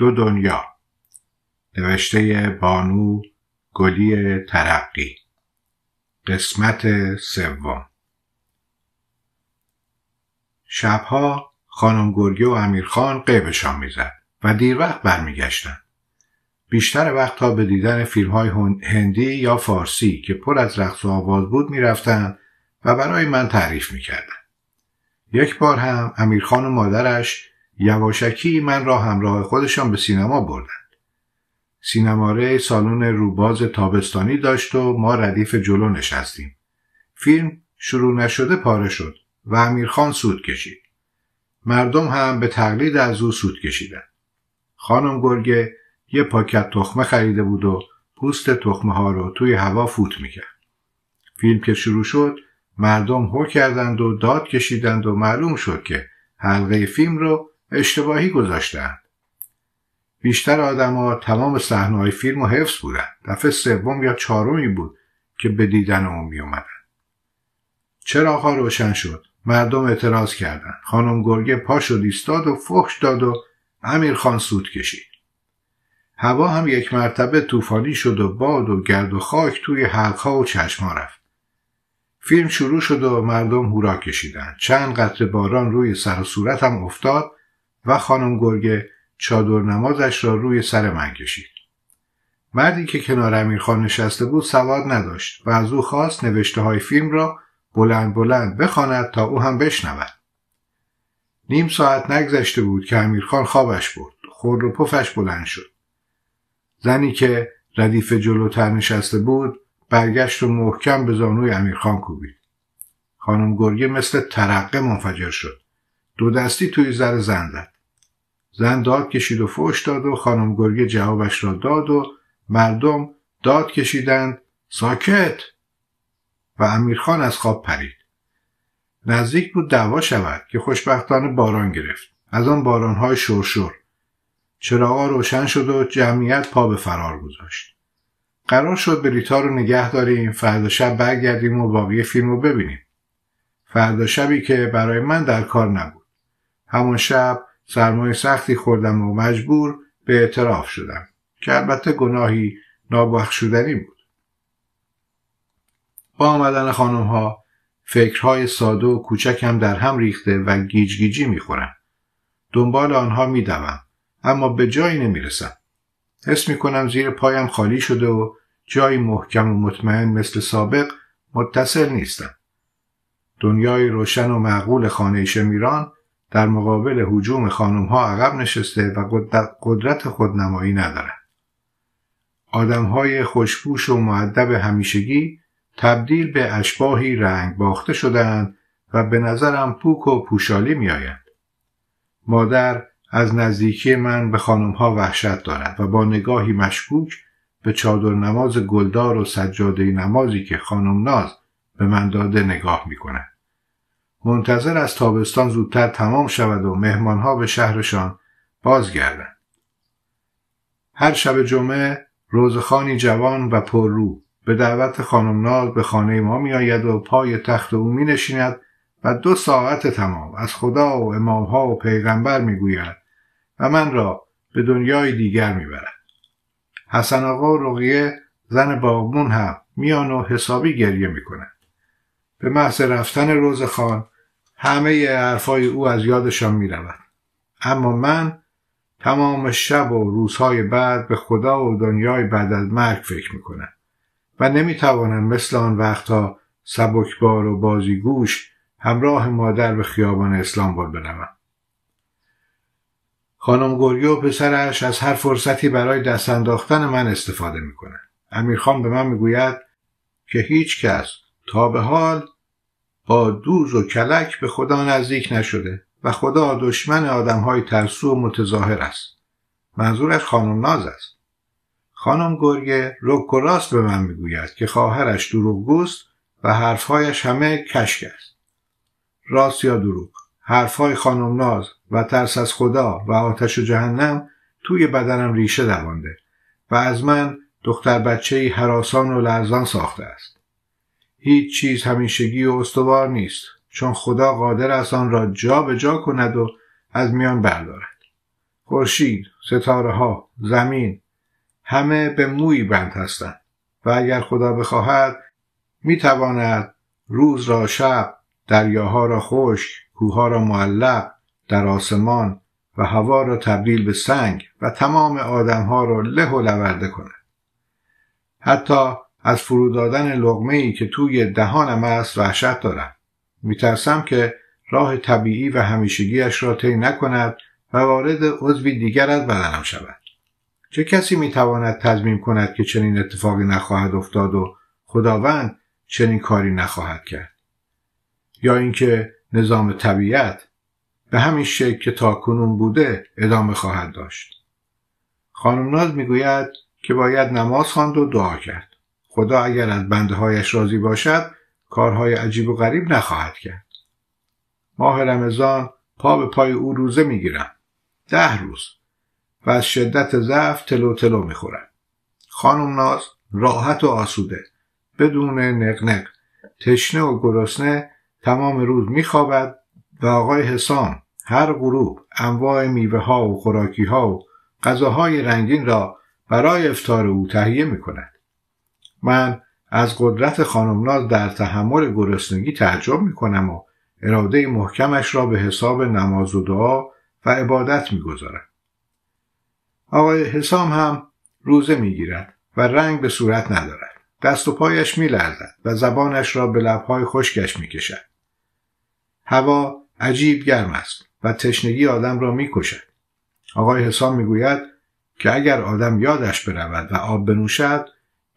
دو دنیا نوشته بانو گلی ترقی قسمت سوم شبها خانم گلی و امیرخان قیبشان میزد و دیر وقت برمیگشتند بیشتر وقتها به دیدن فیلم های هندی یا فارسی که پر از رقص و آواز بود میرفتند و برای من تعریف میکردند یک بار هم امیرخان و مادرش یواشکی من را همراه خودشان به سینما بردند. سینماره سالن روباز تابستانی داشت و ما ردیف جلو نشستیم. فیلم شروع نشده پاره شد و امیرخان سود کشید. مردم هم به تقلید از او سود کشیدن. خانم گرگه یه پاکت تخمه خریده بود و پوست تخمه ها رو توی هوا فوت میکرد. فیلم که شروع شد مردم هو کردند و داد کشیدند و معلوم شد که حلقه فیلم رو اشتباهی گذاشتند بیشتر آدما تمام های فیلم و حفظ بودن دفعه سوم یا چهارمی بود که به دیدن اون چرا ها روشن شد مردم اعتراض کردند خانم گرگه پا شد ایستاد و فحش داد و امیر خان سود کشید هوا هم یک مرتبه طوفانی شد و باد و گرد و خاک توی حلقها و چشما رفت فیلم شروع شد و مردم هورا کشیدند چند قطره باران روی سر و هم افتاد و خانم گرگه چادر نمازش را روی سر من کشید. مردی که کنار امیرخان نشسته بود سواد نداشت و از او خواست نوشته های فیلم را بلند بلند بخواند تا او هم بشنود. نیم ساعت نگذشته بود که امیرخان خوابش برد. خور و پفش بلند شد. زنی که ردیف جلوتر نشسته بود برگشت و محکم به زانوی امیرخان کوبید. خانم گرگه مثل ترقه منفجر شد. دو دستی توی زر زن زد زن داد کشید و فوش داد و خانم گرگه جوابش را داد و مردم داد کشیدند ساکت و امیرخان از خواب پرید نزدیک بود دعوا شود که خوشبختانه باران گرفت از آن بارانهای شرشر چراغا روشن شد و جمعیت پا به فرار گذاشت قرار شد بریتا رو نگه داریم فردا شب برگردیم و باقی فیلم رو ببینیم فردا شبی که برای من در کار نبود همون شب سرمایه سختی خوردم و مجبور به اعتراف شدم که البته گناهی نابخشودنی بود با آمدن خانم ها فکرهای ساده و کوچکم در هم ریخته و گیج گیجی میخورم دنبال آنها میدوم اما به جایی نمیرسم حس میکنم زیر پایم خالی شده و جایی محکم و مطمئن مثل سابق متصل نیستم دنیای روشن و معقول خانه شمیران در مقابل حجوم خانم ها عقب نشسته و قدرت خودنمایی ندارند. آدم های خوشبوش و معدب همیشگی تبدیل به اشباهی رنگ باخته شدند و به نظرم پوک و پوشالی می آیند. مادر از نزدیکی من به خانم ها وحشت دارد و با نگاهی مشکوک به چادر نماز گلدار و سجاده نمازی که خانم ناز به من داده نگاه می کند. منتظر از تابستان زودتر تمام شود و مهمانها به شهرشان بازگردند هر شب جمعه روزخانی جوان و پررو به دعوت خانم ناز به خانه ما میآید و پای تخت او می نشیند و دو ساعت تمام از خدا و امامها و پیغمبر می گوید و من را به دنیای دیگر میبرد حسن آقا و رقیه زن باغمون هم میان و حسابی گریه کند به محض رفتن روزخان همه حرفهای او از یادشان می رود. اما من تمام شب و روزهای بعد به خدا و دنیای بعد از مرگ فکر می کنم و نمی توانم مثل آن وقتها سبکبار و بازیگوش همراه مادر به خیابان بار بروم. خانم گوریو و پسرش از هر فرصتی برای دست انداختن من استفاده امیر امیرخان به من میگوید که هیچ کس تا به حال با دوز و کلک به خدا نزدیک نشده و خدا دشمن آدم های ترسو و متظاهر است منظورش خانم ناز است خانم گرگه رک و راست به من میگوید که خواهرش دروغگوست و حرفهایش همه کشک است راست یا دروغ حرفهای خانم ناز و ترس از خدا و آتش و جهنم توی بدنم ریشه دوانده و از من دختر بچه هراسان و لرزان ساخته است هیچ چیز همیشگی و استوار نیست چون خدا قادر است آن را جا به جا کند و از میان بردارد خورشید ستاره ها زمین همه به موی بند هستند و اگر خدا بخواهد میتواند روز را شب دریاها را خشک کوها را معلق در آسمان و هوا را تبدیل به سنگ و تمام ها را له و لورده کند حتی از فرو دادن لغمه ای که توی دهانم است وحشت دارم میترسم که راه طبیعی و همیشگیش را طی نکند و وارد عضوی دیگر از بدنم شود چه کسی میتواند تضمین کند که چنین اتفاقی نخواهد افتاد و خداوند چنین کاری نخواهد کرد یا اینکه نظام طبیعت به همین شکل که تاکنون بوده ادامه خواهد داشت خانم ناز میگوید که باید نماز خواند و دعا کرد خدا اگر از هایش راضی باشد کارهای عجیب و غریب نخواهد کرد ماه رمضان پا به پای او روزه میگیرم ده روز و از شدت ضعف تلو تلو میخورم خانم ناز راحت و آسوده بدون نقنق تشنه و گرسنه تمام روز خوابد و آقای حسام هر غروب انواع میوه ها و خوراکی ها و غذاهای رنگین را برای افتار او تهیه می کند. من از قدرت خانم ناز در تحمل گرسنگی تعجب می کنم و اراده محکمش را به حساب نماز و دعا و عبادت می گذارم. آقای حسام هم روزه می گیرد و رنگ به صورت ندارد. دست و پایش می و زبانش را به لبهای خشکش می کشد. هوا عجیب گرم است و تشنگی آدم را می آقای حسام می گوید که اگر آدم یادش برود و آب بنوشد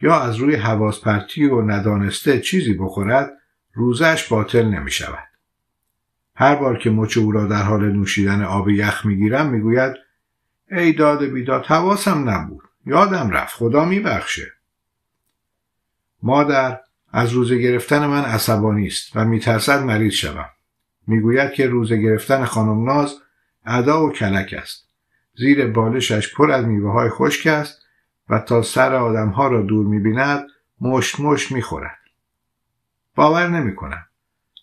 یا از روی حواسپرتی و ندانسته چیزی بخورد روزش باطل نمی شود. هر بار که مچ او را در حال نوشیدن آب یخ می می میگوید ای داد بیداد حواسم نبود یادم رفت خدا میبخشه مادر از روزه گرفتن من عصبانی است و میترسد مریض شوم میگوید که روزه گرفتن خانم ناز ادا و کلک است زیر بالشش پر از میوه های خشک است و تا سر آدمها را دور میبیند مش مش میخورد باور کنم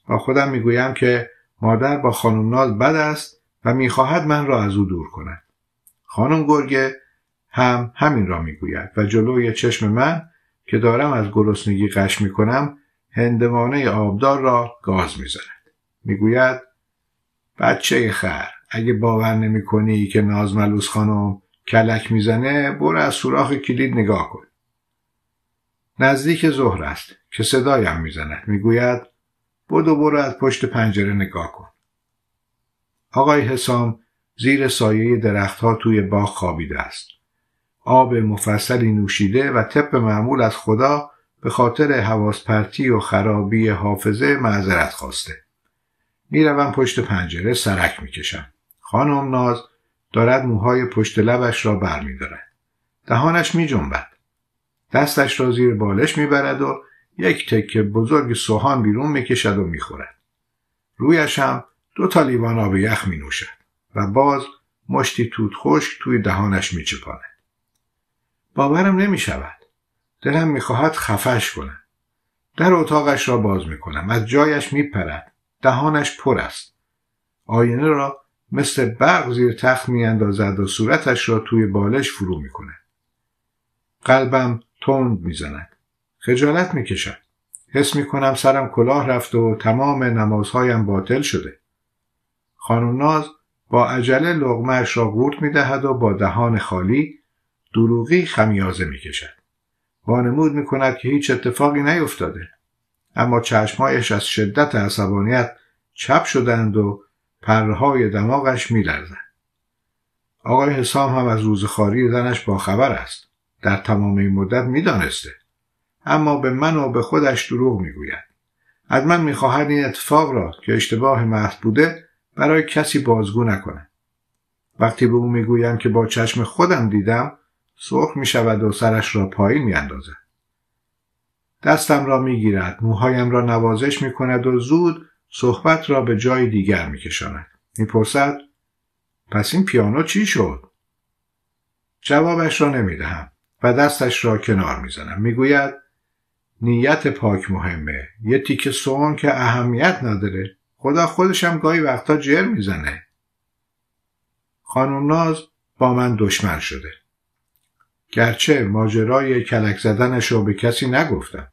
با خودم گویم که مادر با خانم ناز بد است و میخواهد من را از او دور کند خانم گرگه هم همین را گوید و جلوی چشم من که دارم از گرسنگی قش میکنم هندوانه آبدار را گاز میزند میگوید بچه خر اگه باور نمی کنی که نازملوس خانم کلک میزنه برو از سوراخ کلید نگاه کن نزدیک ظهر است که صدایم میزنه. میگوید بدو برو از پشت پنجره نگاه کن آقای حسام زیر سایه درختها توی باغ خوابیده است آب مفصلی نوشیده و طبق معمول از خدا به خاطر حواسپرتی و خرابی حافظه معذرت خواسته میروم پشت پنجره سرک میکشم خانم ناز دارد موهای پشت لبش را برمیدارد دهانش جنبد. دستش را زیر بالش میبرد و یک تکه بزرگ سوهان بیرون میکشد و میخورد رویش هم دو تا لیوان آب یخ می نوشد و باز مشتی توت خشک توی دهانش می چپاند. باورم نمی شود. دلم می خواهد خفش کنم. در اتاقش را باز می کنم. از جایش می پرد. دهانش پر است. آینه را مثل برق زیر تخت اندازد و صورتش را توی بالش فرو میکنه قلبم تند میزند خجالت کشد. حس میکنم سرم کلاه رفت و تمام نمازهایم باطل شده خانم ناز با عجله لغمهاش را می میدهد و با دهان خالی دروغی خمیازه میکشد وانمود میکند که هیچ اتفاقی نیفتاده اما چشمهایش از شدت عصبانیت چپ شدند و پرهای دماغش لرزن آقای حسام هم از روزخاری زنش باخبر است در تمام این مدت دانسته اما به من و به خودش دروغ میگوید از من میخواهد این اتفاق را که اشتباه محض بوده برای کسی بازگو نکنه. وقتی به او میگویم که با چشم خودم دیدم سرخ شود و سرش را پایین اندازه دستم را گیرد موهایم را نوازش کند و زود صحبت را به جای دیگر میکشاند میپرسد پس این پیانو چی شد جوابش را نمیدهم و دستش را کنار میزنم میگوید نیت پاک مهمه یه تیکه سون که اهمیت نداره خدا خودشم گاهی وقتا جر میزنه خانم ناز با من دشمن شده گرچه ماجرای کلک زدنش رو به کسی نگفتم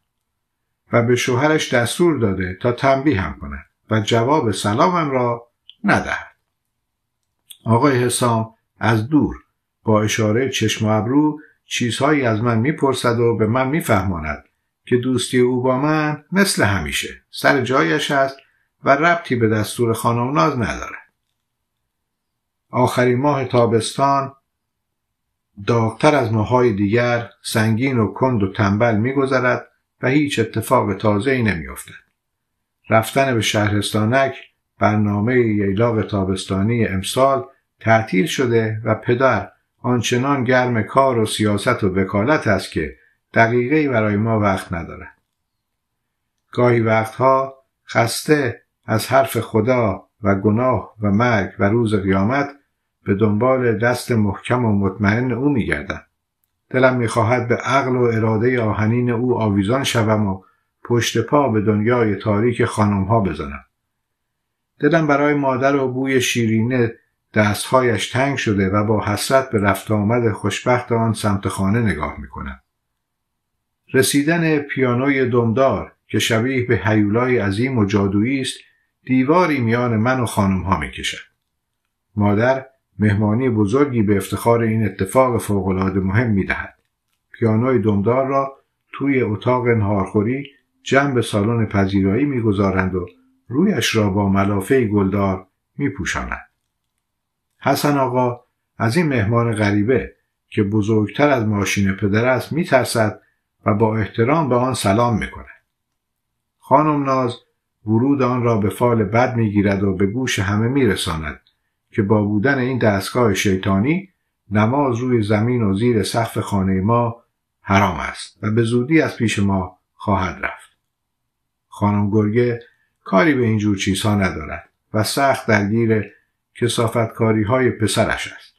و به شوهرش دستور داده تا هم کنه و جواب سلامم را ندهد آقای حسام از دور با اشاره چشم و ابرو چیزهایی از من میپرسد و به من میفهماند که دوستی او با من مثل همیشه سر جایش است و ربطی به دستور خانم ناز ندارد آخرین ماه تابستان داغتر از ماهای دیگر سنگین و کند و تنبل میگذرد و هیچ اتفاق تازه نمی افتد. رفتن به شهرستانک برنامه ییلاق تابستانی امسال تعطیل شده و پدر آنچنان گرم کار و سیاست و وکالت است که دقیقه برای ما وقت ندارد. گاهی وقتها خسته از حرف خدا و گناه و مرگ و روز قیامت به دنبال دست محکم و مطمئن او میگردند دلم میخواهد به عقل و اراده آهنین او آویزان شوم و پشت پا به دنیای تاریک ها بزنم دلم برای مادر و بوی شیرینه دستهایش تنگ شده و با حسرت به رفت آمد خوشبخت آن سمت خانه نگاه میکنم رسیدن پیانوی دمدار که شبیه به حیولای عظیم و جادویی است دیواری میان من و خانمها میکشد مادر مهمانی بزرگی به افتخار این اتفاق فوقالعاده مهم میدهد پیانوی دمدار را توی اتاق نهارخوری جنب سالن پذیرایی میگذارند و رویش را با ملافه گلدار میپوشانند حسن آقا از این مهمان غریبه که بزرگتر از ماشین پدر است میترسد و با احترام به آن سلام میکند خانم ناز ورود آن را به فال بد میگیرد و به گوش همه میرساند که با بودن این دستگاه شیطانی نماز روی زمین و زیر سقف خانه ما حرام است و به زودی از پیش ما خواهد رفت. خانم گرگه کاری به اینجور چیزها ندارد و سخت درگیر کسافتکاری های پسرش است.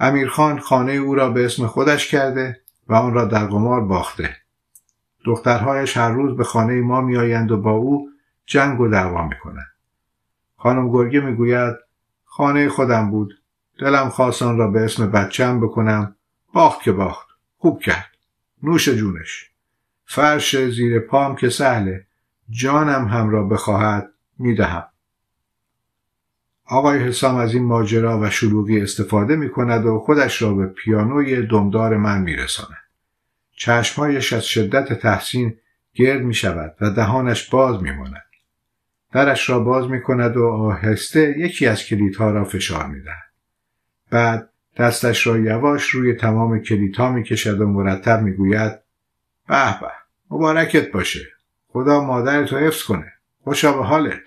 امیرخان خانه او را به اسم خودش کرده و آن را در قمار باخته. دخترهایش هر روز به خانه ما میآیند و با او جنگ و دعوا میکنند. خانم گرگه میگوید خانه خودم بود دلم خواست آن را به اسم بچم بکنم باخت که باخت خوب کرد نوش جونش فرش زیر پام که سهله جانم هم را بخواهد میدهم آقای حسام از این ماجرا و شلوغی استفاده می کند و خودش را به پیانوی دمدار من می رساند. چشمهایش از شدت تحسین گرد می شود و دهانش باز می ماند. درش را باز می کند و آهسته یکی از کلیدها را فشار می بعد دستش را یواش روی تمام کلیدها می کشد و مرتب می گوید به به مبارکت باشه خدا مادرتو حفظ کنه خوشا به حالت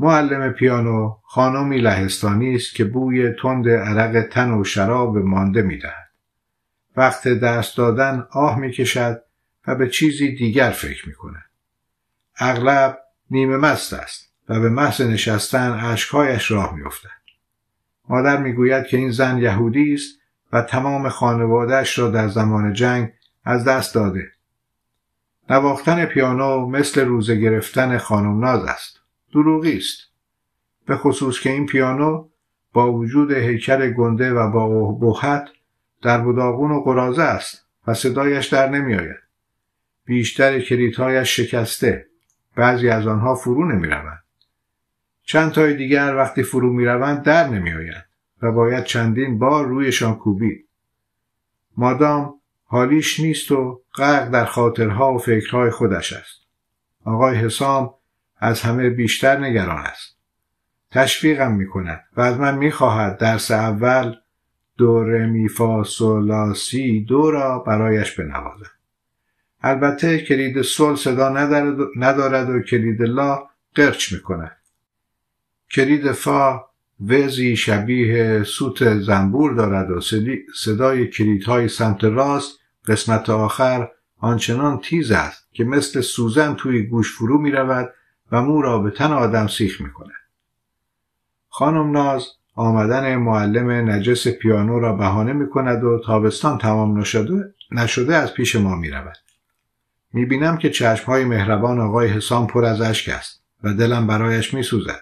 معلم پیانو خانمی لهستانی است که بوی تند عرق تن و شراب مانده میدهد وقت دست دادن آه میکشد و به چیزی دیگر فکر میکند اغلب نیمه مست است و به محض نشستن اشکهایش راه میافتد مادر میگوید که این زن یهودی است و تمام خانوادهش را در زمان جنگ از دست داده نواختن پیانو مثل روزه گرفتن خانم ناز است دروغی است به خصوص که این پیانو با وجود هیکل گنده و با بخت در بوداغون و قرازه است و صدایش در نمیآید بیشتر کلیدهایش شکسته بعضی از آنها فرو نمی روند. چند تای دیگر وقتی فرو می روند در نمی آیند و باید چندین بار رویشان کوبید. مادام حالیش نیست و غرق در خاطرها و فکرهای خودش است. آقای حسام از همه بیشتر نگران است. تشویقم می کند و از من می خواهد درس اول دور می دو را برایش بنوازد البته کلید سل صدا ندارد و کلید لا قرچ میکند. کلید فا وزی شبیه سوت زنبور دارد و صدای کریدهای سمت راست قسمت آخر آنچنان تیز است که مثل سوزن توی گوش فرو می رود و مو را به تن آدم سیخ می خانم ناز آمدن معلم نجس پیانو را بهانه می کند و تابستان تمام نشده, نشده از پیش ما می رود. میبینم که چشمهای مهربان آقای حسام پر از اشک است و دلم برایش میسوزد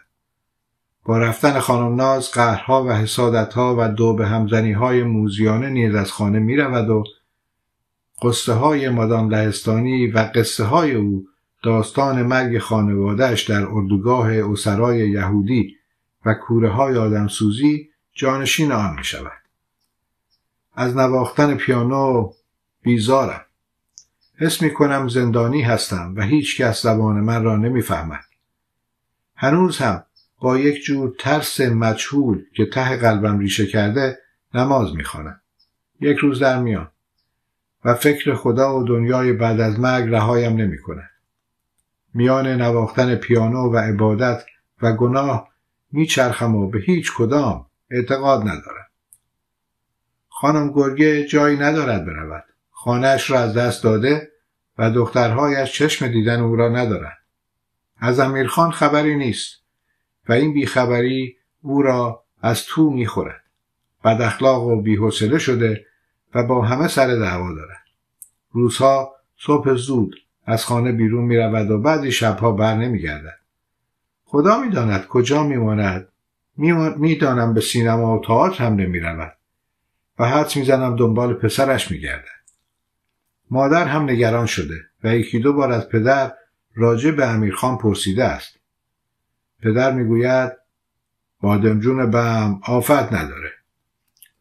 با رفتن خانم ناز قهرها و حسادتها و دو به همزنی های موزیانه نیز از خانه می رود و قصه های مادام لهستانی و قصه های او داستان مرگ خانوادهش در اردوگاه اسرای یهودی و کوره های آدمسوزی جانشین آن می شود. از نواختن پیانو بیزارم حس می کنم زندانی هستم و هیچ کس زبان من را نمیفهمد. هنوز هم با یک جور ترس مجهول که ته قلبم ریشه کرده نماز میخوانم. یک روز در میان و فکر خدا و دنیای بعد از مرگ رهایم نمی کند. میان نواختن پیانو و عبادت و گناه میچرخم و به هیچ کدام اعتقاد ندارم. خانم گرگه جایی ندارد برود. خانهاش را از دست داده و دخترهایش چشم دیدن او را ندارند از امیرخان خبری نیست و این بیخبری او را از تو میخورد بد اخلاق و بیحوصله شده و با همه سر دعوا دارد روزها صبح زود از خانه بیرون می و بعدی شبها بر نمی خدا میداند کجا می ماند می به سینما و تئاتر هم نمی و حدس میزنم دنبال پسرش می مادر هم نگران شده و یکی دو بار از پدر راجع به امیرخان پرسیده است پدر میگوید بادمجون بم آفت نداره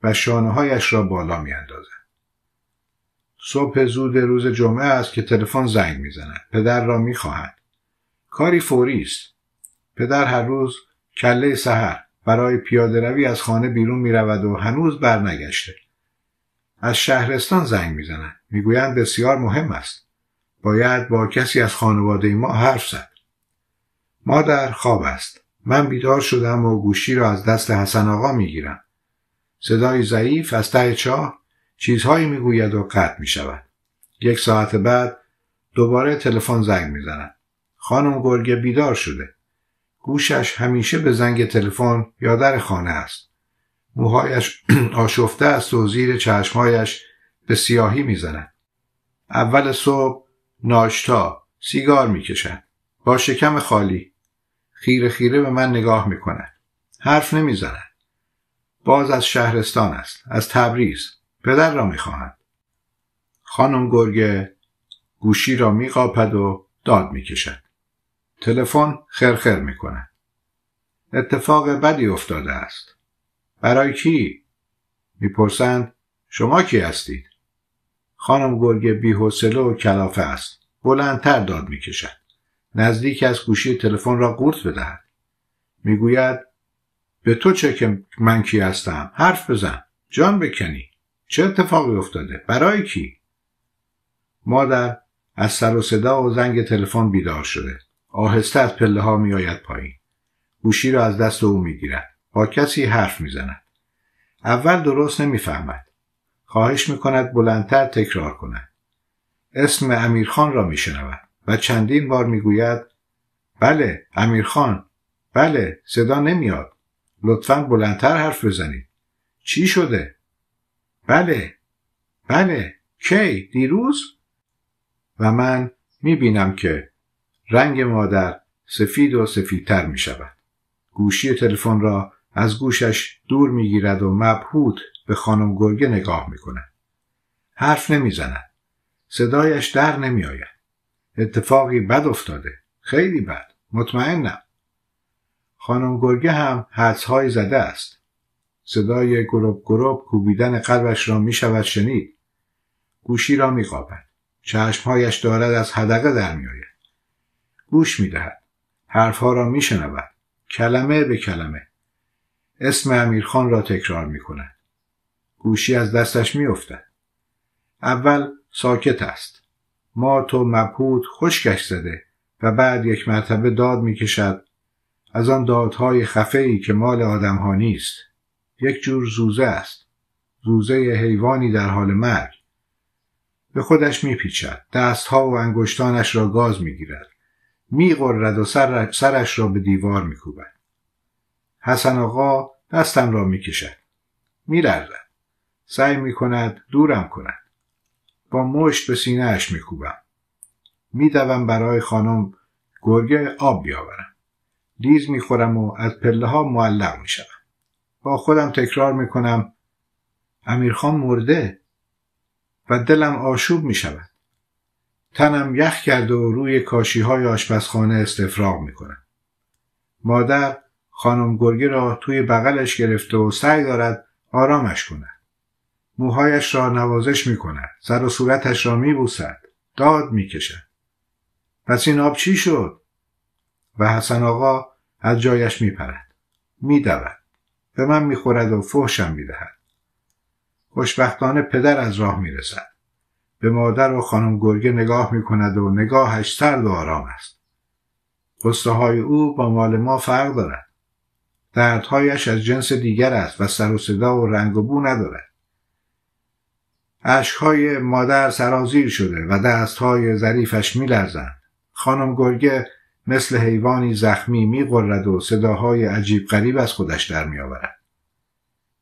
و شانههایش را بالا اندازه. صبح زود روز جمعه است که تلفن زنگ میزند پدر را میخواهد کاری فوری است پدر هر روز کله سحر برای پیاده روی از خانه بیرون می رود و هنوز برنگشته از شهرستان زنگ میزند میگویند بسیار مهم است باید با کسی از خانواده ما حرف زد مادر خواب است من بیدار شدم و گوشی را از دست حسن آقا میگیرم صدای ضعیف از ته چاه چیزهایی میگوید و قطع می شود. یک ساعت بعد دوباره تلفن زنگ میزند. خانم گرگه بیدار شده. گوشش همیشه به زنگ تلفن یا در خانه است. موهایش آشفته است و زیر چشمهایش به سیاهی میزنند اول صبح ناشتا سیگار میکشند با شکم خالی خیره خیره به من نگاه میکنند حرف نمیزنند باز از شهرستان است از تبریز پدر را میخواهند خانم گرگه گوشی را میقاپد و داد میکشد تلفن خرخر میکند اتفاق بدی افتاده است برای کی میپرسند شما کی هستید خانم گرگه بیحوصله و کلافه است بلندتر داد میکشد نزدیک از گوشی تلفن را قورت بدهد میگوید به تو چه که من کی هستم حرف بزن جان بکنی چه اتفاقی افتاده برای کی مادر از سر و صدا و زنگ تلفن بیدار شده آهسته از پله ها می آید پایین گوشی را از دست او میگیرد با کسی حرف میزند اول درست نمیفهمد خواهش میکند بلندتر تکرار کند اسم امیرخان را میشنود و چندین بار میگوید بله امیرخان بله صدا نمیاد لطفا بلندتر حرف بزنید چی شده بله بله کی دیروز و من میبینم که رنگ مادر سفید و سفیدتر می شود. گوشی تلفن را از گوشش دور میگیرد و مبهوت به خانم گرگه نگاه میکنه. حرف نمیزند صدایش در نمیآید اتفاقی بد افتاده خیلی بد مطمئنم خانم گرگه هم های زده است صدای گروب گروب کوبیدن قلبش را می شود شنید گوشی را می قابد. چشمهایش دارد از هدقه در می آید. گوش می دهد. حرفها را می شنود. کلمه به کلمه. اسم امیرخان را تکرار می گوشی از دستش میافتد اول ساکت است مات و مبهوت خشکش زده و بعد یک مرتبه داد میکشد از آن دادهای خفه که مال آدمها نیست یک جور زوزه است زوزه حیوانی در حال مرگ به خودش میپیچد دستها و انگشتانش را گاز میگیرد میغرد و سر سرش را به دیوار میکوبد حسن آقا دستم را میکشد میلرزد سعی می کند دورم کند با مشت به کوبم می میدوم برای خانم گرگه آب بیاورم لیز میخورم و از پله ها معلق میشوم با خودم تکرار میکنم امیرخان مرده و دلم آشوب میشود تنم یخ کرده و روی کاشی های آشپزخانه استفراغ میکنم مادر خانم گرگه را توی بغلش گرفته و سعی دارد آرامش کند موهایش را نوازش می کند. سر و صورتش را می داد می کشد. پس این آب چی شد؟ و حسن آقا از جایش می پرد. می دود. به من می خورد و فحشم می دهد. خوشبختانه پدر از راه می رسد. به مادر و خانم گرگه نگاه می کند و نگاهش سرد و آرام است. قصه های او با مال ما فرق دارد. دردهایش از جنس دیگر است و سر و صدا و رنگ و بو ندارد. اشکهای مادر سرازیر شده و دستهای ظریفش میلرزند خانم گرگه مثل حیوانی زخمی میقرد و صداهای عجیب غریب از خودش در میآورد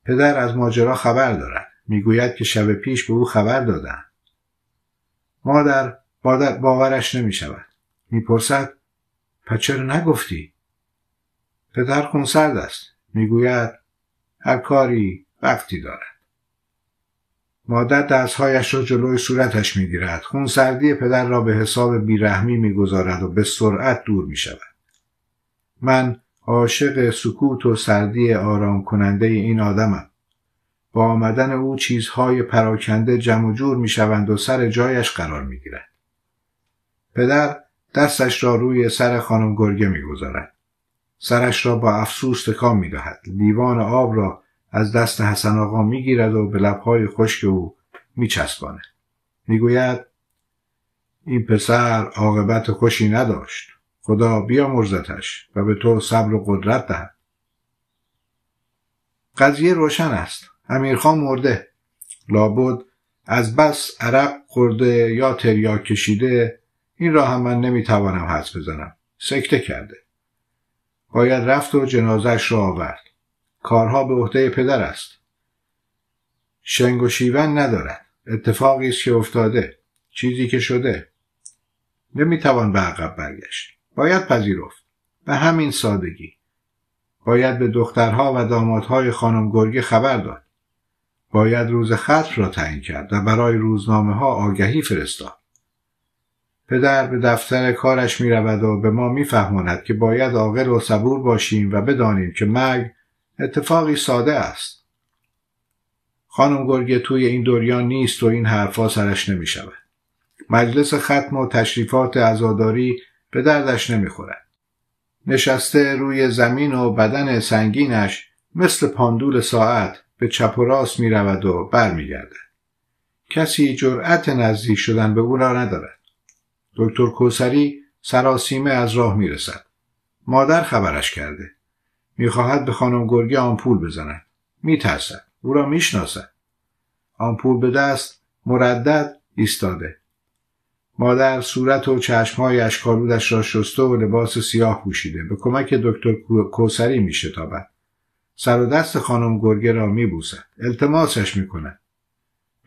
پدر از ماجرا خبر دارد میگوید که شب پیش به او خبر دادن. مادر باورش نمیشود میپرسد پس چرا نگفتی پدر خونسرد است میگوید هر کاری وقتی دارد مادر دستهایش را جلوی صورتش میگیرد سردی پدر را به حساب بیرحمی میگذارد و به سرعت دور می شود. من عاشق سکوت و سردی آرام کننده این آدمم. با آمدن او چیزهای پراکنده جمع و جور می و سر جایش قرار می گیرد. پدر دستش را روی سر خانم گرگه می گذارد. سرش را با افسوس تکان می دهد. لیوان آب را از دست حسن آقا میگیرد و به لبهای خشک او میچسبانه میگوید این پسر عاقبت خوشی نداشت خدا بیا بیامرزتش و به تو صبر و قدرت دهد قضیه روشن است امیرخان مرده لابد از بس عرق خورده یا تریا کشیده این را هم من نمیتوانم حدس بزنم سکته کرده باید رفت و جنازش را آورد کارها به عهده پدر است شنگ و شیون ندارد اتفاقی است که افتاده چیزی که شده نمیتوان به عقب برگشت باید پذیرفت به همین سادگی باید به دخترها و دامادهای خانم گرگی خبر داد باید روز ختم را تعیین کرد و برای روزنامه ها آگهی فرستاد پدر به دفتر کارش می رود و به ما میفهماند که باید عاقل و صبور باشیم و بدانیم که مرگ اتفاقی ساده است خانم گرگه توی این دوریان نیست و این حرفا سرش نمی شود. مجلس ختم و تشریفات عزاداری به دردش نمی نشسته روی زمین و بدن سنگینش مثل پاندول ساعت به چپ و راست می رود و بر می کسی جرأت نزدیک شدن به او را ندارد. دکتر کوسری سراسیمه از راه می رسد. مادر خبرش کرده. میخواهد به خانم گرگی آمپول بزند میترسد او را میشناسد آمپول به دست مردد ایستاده مادر صورت و چشمهای اشکالودش را شسته و لباس سیاه پوشیده به کمک دکتر کوسری میشتابد سر و دست خانم گرگه را میبوسد التماسش میکند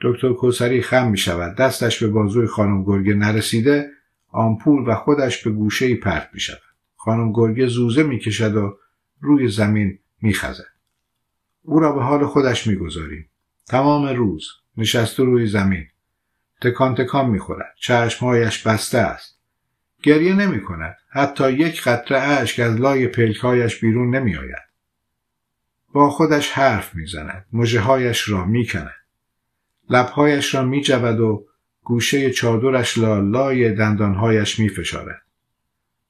دکتر کوسری خم میشود دستش به بازوی خانم گرگه نرسیده آمپول و خودش به گوشه پرت میشود خانم گرگه زوزه میکشد و روی زمین میخزد او را به حال خودش میگذاریم تمام روز نشسته روی زمین تکان تکان میخورد چشمهایش بسته است گریه نمی کند حتی یک قطره اشک از لای پلکهایش بیرون نمیآید با خودش حرف میزند مژههایش را میکند لبهایش را میجود و گوشه چادرش لا لای دندانهایش میفشارد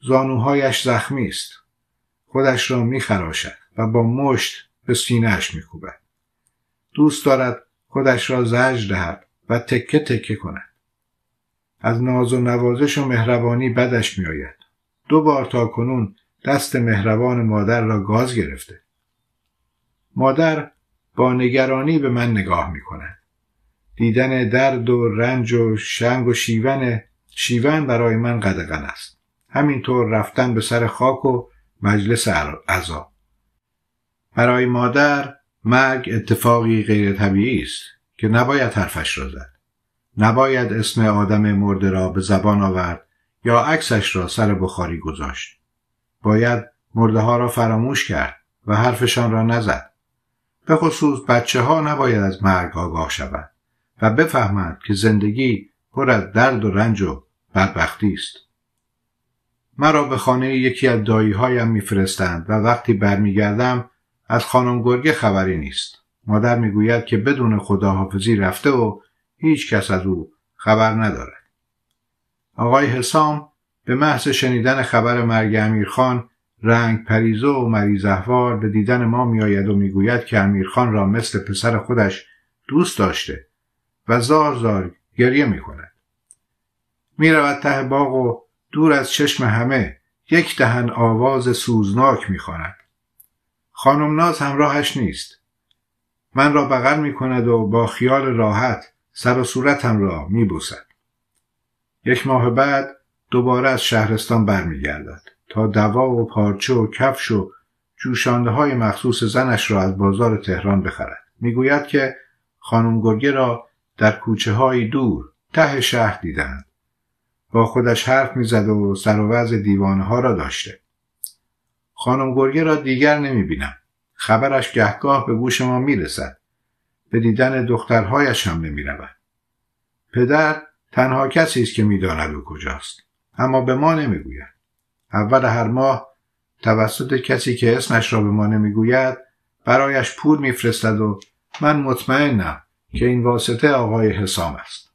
زانوهایش زخمی است خودش را میخراشد و با مشت به سینهاش میکوبد دوست دارد خودش را زجر دهد و تکه تکه کند از ناز و نوازش و مهربانی بدش میآید دو بار تا کنون دست مهربان مادر را گاز گرفته مادر با نگرانی به من نگاه می کند. دیدن درد و رنج و شنگ و شیون شیون برای من قدغن است همینطور رفتن به سر خاک و مجلس عذا برای مادر مرگ اتفاقی غیر طبیعی است که نباید حرفش را زد نباید اسم آدم مرده را به زبان آورد یا عکسش را سر بخاری گذاشت باید مرده ها را فراموش کرد و حرفشان را نزد به خصوص بچه ها نباید از مرگ آگاه شوند و بفهمند که زندگی پر از درد و رنج و بدبختی است مرا به خانه یکی از هایم میفرستند و وقتی برمیگردم از خانم گرگه خبری نیست مادر میگوید که بدون خداحافظی رفته و هیچ کس از او خبر ندارد آقای حسام به محض شنیدن خبر مرگ امیرخان رنگ پریزه و مریض احوار به دیدن ما میآید و میگوید که امیرخان را مثل پسر خودش دوست داشته و زار زار گریه می کند. می ته باغ و دور از چشم همه یک دهن آواز سوزناک میخواند خانم ناز همراهش نیست من را بغل می کند و با خیال راحت سر و صورتم را می بوسد. یک ماه بعد دوباره از شهرستان برمیگردد تا دوا و پارچه و کفش و جوشانده های مخصوص زنش را از بازار تهران بخرد. میگوید که خانم گرگه را در کوچه های دور ته شهر دیدند با خودش حرف میزد و سر و وضع دیوانه ها را داشته خانم گرگه را دیگر نمی بینم. خبرش گهگاه به گوش ما می رسد. به دیدن دخترهایش هم نمی رود. پدر تنها کسی است که میداند او کجاست اما به ما نمیگوید اول هر ماه توسط کسی که اسمش را به ما نمیگوید برایش پول میفرستد و من مطمئنم که این واسطه آقای حسام است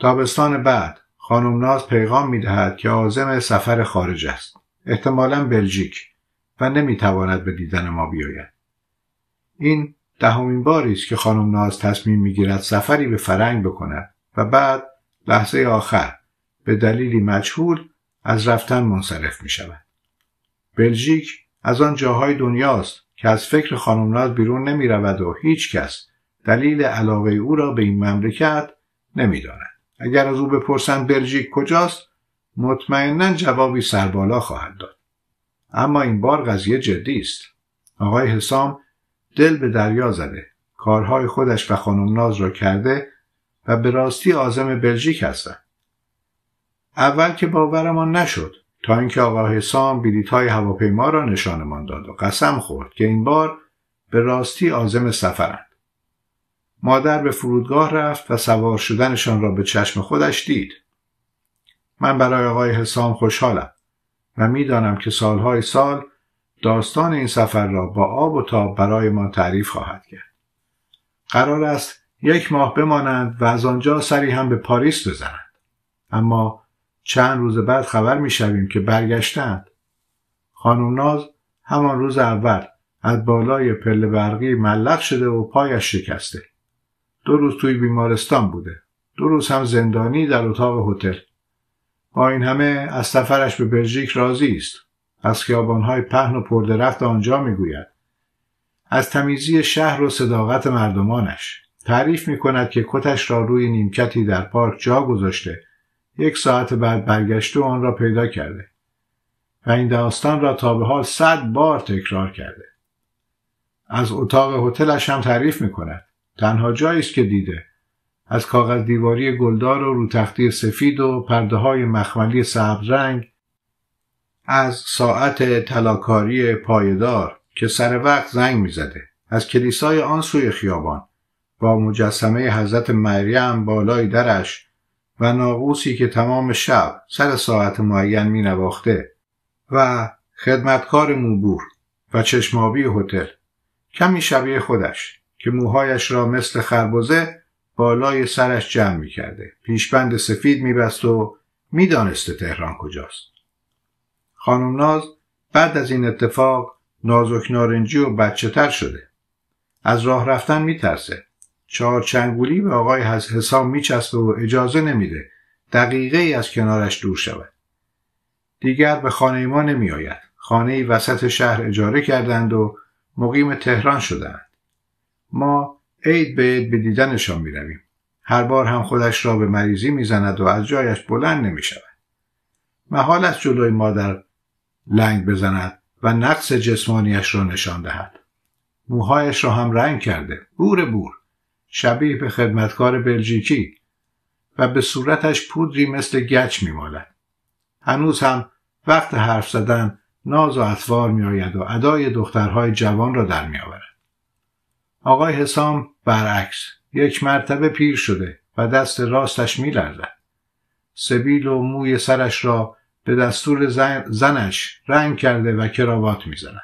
تابستان بعد خانم ناز پیغام می دهد که عازم سفر خارج است. احتمالا بلژیک و تواند به دیدن ما بیاید. این دهمین باری است که خانم ناز تصمیم میگیرد سفری به فرنگ بکند و بعد لحظه آخر به دلیلی مجهول از رفتن منصرف می شود. بلژیک از آن جاهای دنیاست که از فکر خانم ناز بیرون نمی رود و هیچ کس دلیل علاقه او را به این مملکت نمی داند. اگر از او بپرسند بلژیک کجاست مطمئنا جوابی سربالا خواهد داد اما این بار قضیه جدی است آقای حسام دل به دریا زده کارهای خودش و خانم ناز را کرده و به راستی آزم بلژیک هستند اول که باورمان نشد تا اینکه آقای حسام بلیط های هواپیما را نشانمان داد و قسم خورد که این بار به راستی آزم سفرند مادر به فرودگاه رفت و سوار شدنشان را به چشم خودش دید من برای آقای حسام خوشحالم و میدانم که سالهای سال داستان این سفر را با آب و تاب برای ما تعریف خواهد کرد قرار است یک ماه بمانند و از آنجا سری هم به پاریس بزنند اما چند روز بعد خبر می شویم که برگشتند خانم ناز همان روز اول از بالای پل برقی ملق شده و پایش شکسته دو روز توی بیمارستان بوده دو روز هم زندانی در اتاق هتل با این همه از سفرش به بلژیک راضی است از خیابانهای پهن و پردرخت آنجا میگوید از تمیزی شهر و صداقت مردمانش تعریف می کند که کتش را روی نیمکتی در پارک جا گذاشته یک ساعت بعد برگشته و آن را پیدا کرده و این داستان را تا به حال صد بار تکرار کرده از اتاق هتلش هم تعریف می تنها جایی است که دیده از کاغذ دیواری گلدار و روتختی سفید و پرده های مخملی سبز رنگ از ساعت تلاکاری پایدار که سر وقت زنگ میزده از کلیسای آن سوی خیابان با مجسمه حضرت مریم بالای درش و ناقوسی که تمام شب سر ساعت معین می نواخته و خدمتکار موبور و چشمابی هتل کمی شبیه خودش که موهایش را مثل خربزه بالای سرش جمع می کرده. پیشبند سفید می بست و می دانسته تهران کجاست. خانم ناز بعد از این اتفاق نازک نارنجی و بچه تر شده. از راه رفتن می ترسه. چهار چنگولی به آقای حسام می چسبه و اجازه نمیده دقیقه ای از کنارش دور شود. دیگر به خانه ما نمی آید. خانه وسط شهر اجاره کردند و مقیم تهران شدند. ما عید به عید به دیدنشان می رویم. هر بار هم خودش را به مریضی میزند و از جایش بلند نمی شود. محال از جلوی مادر لنگ بزند و نقص جسمانیش را نشان دهد. موهایش را هم رنگ کرده. بور بور. شبیه به خدمتکار بلژیکی و به صورتش پودری مثل گچ میمالد هنوز هم وقت حرف زدن ناز و اطوار میآید و ادای دخترهای جوان را در میآورد آقای حسام برعکس یک مرتبه پیر شده و دست راستش میلرزد سبیل و موی سرش را به دستور زن... زنش رنگ کرده و کراوات میزند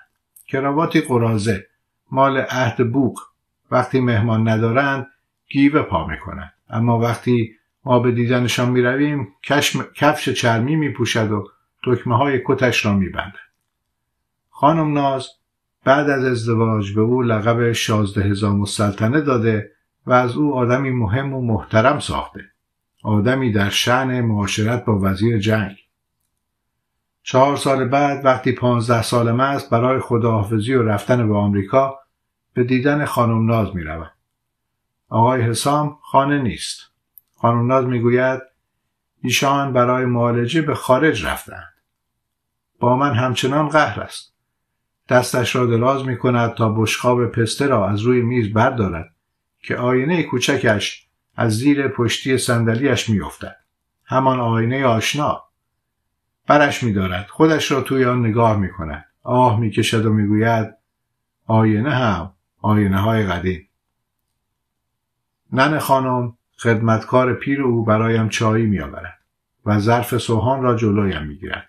کراواتی قرازه مال عهد بوق وقتی مهمان ندارند گیوه پا میکنند اما وقتی ما به دیدنشان میرویم کشم... کفش چرمی میپوشد و دکمه های کتش را میبندد خانم ناز بعد از ازدواج به او لقب شازده هزام سلطنه داده و از او آدمی مهم و محترم ساخته آدمی در شعن معاشرت با وزیر جنگ چهار سال بعد وقتی پانزده سال است برای خداحافظی و رفتن به آمریکا به دیدن خانم ناز می روید. آقای حسام خانه نیست. خانم ناز می گوید ایشان برای معالجه به خارج رفتند. با من همچنان قهر است. دستش را دراز می کند تا بشخاب پسته را از روی میز بردارد که آینه کوچکش از زیر پشتی صندلیاش میافتد همان آینه آشنا برش میدارد خودش را توی آن نگاه می کند آه میکشد و میگوید آینه هم آینه های قدیم نن خانم خدمتکار پیر او برایم چایی میآورد و ظرف سوهان را جلویم گیرد.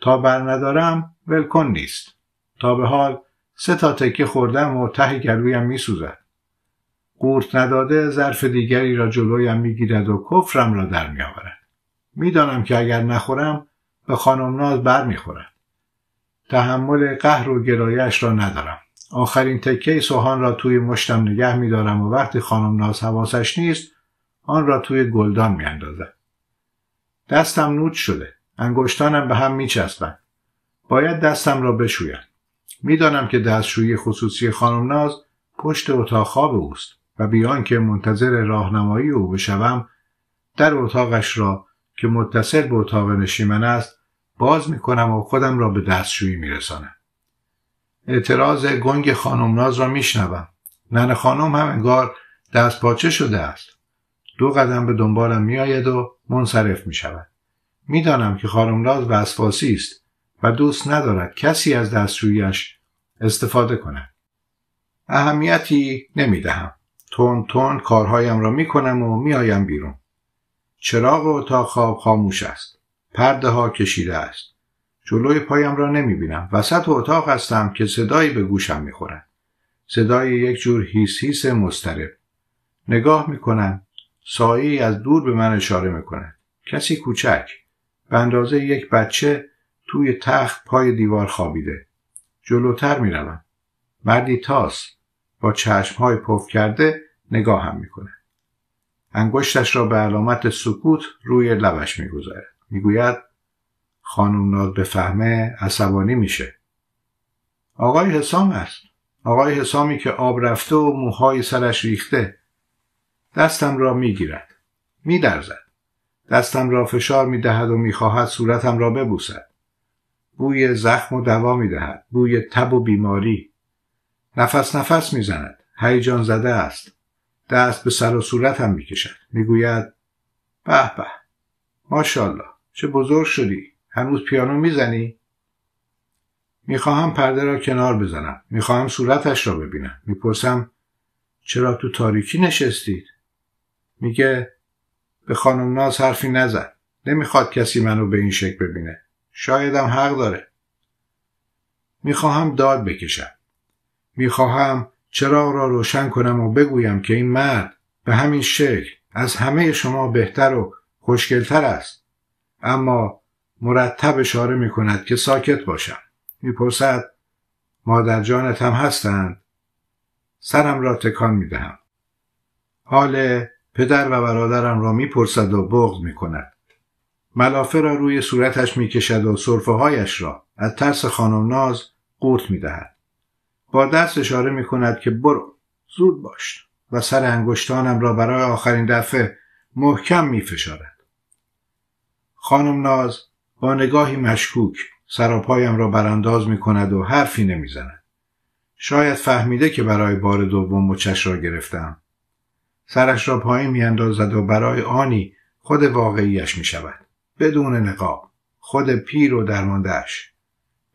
تا ندارم ولکن نیست تا به حال سه تا تکه خوردم و ته گلویم میسوزد قورت نداده ظرف دیگری را جلویم میگیرد و کفرم را در میآورد میدانم که اگر نخورم به خانم ناز بر میخورد تحمل قهر و گرایش را ندارم آخرین تکه سوهان را توی مشتم نگه میدارم و وقتی خانم ناز حواسش نیست آن را توی گلدان میاندازد دستم نوچ شده انگشتانم به هم میچسبند باید دستم را بشویم میدانم که دستشویی خصوصی خانم ناز پشت اتاق خواب اوست و بیان که منتظر راهنمایی او بشوم در اتاقش را که متصل به اتاق نشیمن است باز میکنم و خودم را به دستشویی میرسانم اعتراض گنگ خانم ناز را میشنوم نن خانم هم انگار دست پاچه شده است دو قدم به دنبالم میآید و منصرف میشود میدانم که خانم ناز وسواسی است و دوست ندارد کسی از دستشویش استفاده کنه. اهمیتی نمی دهم. تون تون کارهایم را می کنم و می آیم بیرون. چراغ اتاق خواب خاموش است. پرده ها کشیده است. جلوی پایم را نمی بینم. وسط اتاق هستم که صدایی به گوشم می صدای یک جور هیس هیس مسترب. نگاه می کنم. سایی از دور به من اشاره می کند. کسی کوچک. به اندازه یک بچه توی تخت پای دیوار خوابیده جلوتر روم مردی تاس با چشمهای پف کرده نگاه هم میکنه انگشتش را به علامت سکوت روی لبش میگذارد میگوید خانم ناز به فهمه عصبانی میشه آقای حسام است آقای حسامی که آب رفته و موهای سرش ریخته دستم را میگیرد درزد دستم را فشار میدهد و میخواهد صورتم را ببوسد بوی زخم و دوا میدهد بوی تب و بیماری نفس نفس میزند هیجان زده است دست به سر و صورت صورتم میکشد میگوید به به ماشالله چه بزرگ شدی هنوز پیانو میزنی میخواهم پرده را کنار بزنم میخواهم صورتش را ببینم میپرسم چرا تو تاریکی نشستید میگه به خانم ناز حرفی نزن نمیخواد کسی منو به این شکل ببینه شایدم حق داره میخواهم داد بکشم میخواهم چراغ را روشن کنم و بگویم که این مرد به همین شکل از همه شما بهتر و خوشگلتر است اما مرتب اشاره می کند که ساکت باشم میپرسد مادر جانت هم هستند سرم را تکان می دهم حال پدر و برادرم را میپرسد و بغض می کند ملافه را روی صورتش میکشد و صرفه هایش را از ترس خانم ناز قورت میدهد با دست اشاره می کند که برو زود باش و سر انگشتانم را برای آخرین دفعه محکم می فشارد. خانم ناز با نگاهی مشکوک سر پایم را برانداز می کند و حرفی نمی زند. شاید فهمیده که برای بار دوم مچش را گرفتم. سرش را پایین می اندازد و برای آنی خود واقعیش می شود. بدون نقاب خود پیر و درماندهش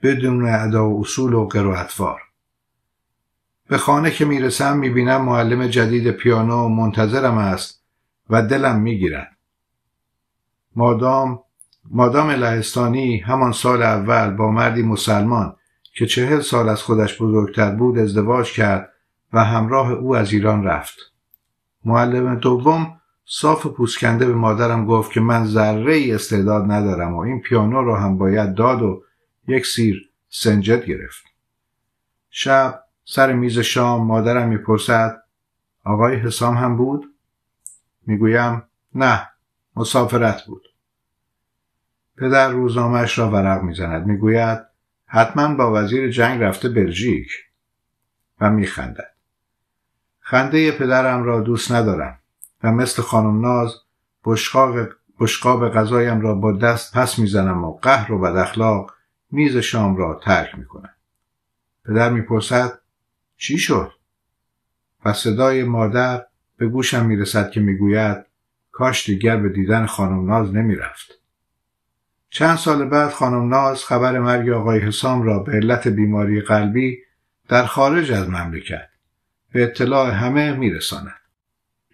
بدون ادا و اصول و قرائتوار به خانه که میرسم میبینم معلم جدید پیانو منتظرم است و دلم میگیرد مادام مادام لهستانی همان سال اول با مردی مسلمان که چهل سال از خودش بزرگتر بود ازدواج کرد و همراه او از ایران رفت معلم دوم صاف و پوسکنده به مادرم گفت که من ذره ای استعداد ندارم و این پیانو را هم باید داد و یک سیر سنجد گرفت. شب سر میز شام مادرم میپرسد آقای حسام هم بود؟ میگویم نه مسافرت بود. پدر روزامش را ورق میزند میگوید حتما با وزیر جنگ رفته بلژیک و میخندد. خنده پدرم را دوست ندارم. و مثل خانم ناز بشقاب غذایم را با دست پس میزنم و قهر و بداخلاق میز شام را ترک میکنم پدر میپرسد چی شد و صدای مادر به گوشم میرسد که میگوید کاش دیگر به دیدن خانم ناز نمیرفت چند سال بعد خانم ناز خبر مرگ آقای حسام را به علت بیماری قلبی در خارج از مملکت به اطلاع همه میرساند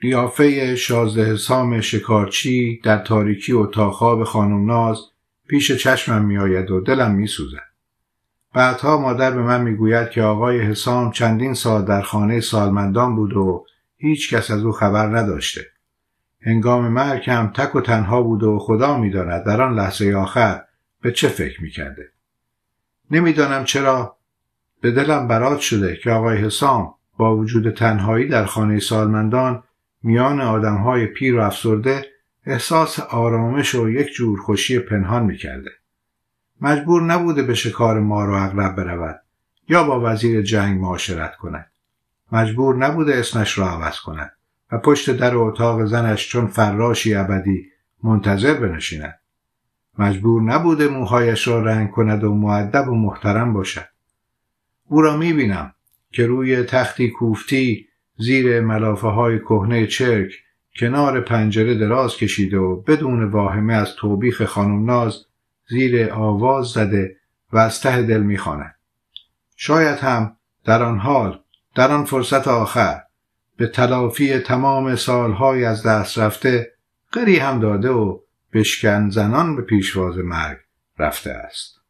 قیافه شازده حسام شکارچی در تاریکی اتاق خواب خانم ناز پیش چشمم میآید و دلم می سوزد. بعدها مادر به من میگوید که آقای حسام چندین سال در خانه سالمندان بود و هیچ کس از او خبر نداشته هنگام مرگ هم تک و تنها بود و خدا میداند در آن لحظه آخر به چه فکر میکرده نمیدانم چرا به دلم برات شده که آقای حسام با وجود تنهایی در خانه سالمندان میان های پیر و افسرده احساس آرامش و یک جور خوشی پنهان میکرده مجبور نبوده به شکار ما رو اغلب برود یا با وزیر جنگ معاشرت کند مجبور نبوده اسمش را عوض کند و پشت در اتاق زنش چون فراشی ابدی منتظر بنشیند مجبور نبوده موهایش را رنگ کند و معدب و محترم باشد او را میبینم که روی تختی کوفتی زیر ملافه های کهنه چرک کنار پنجره دراز کشیده و بدون واهمه از توبیخ خانم ناز زیر آواز زده و از ته دل میخواند شاید هم در آن حال در آن فرصت آخر به تلافی تمام سالهای از دست رفته قری هم داده و بشکن زنان به پیشواز مرگ رفته است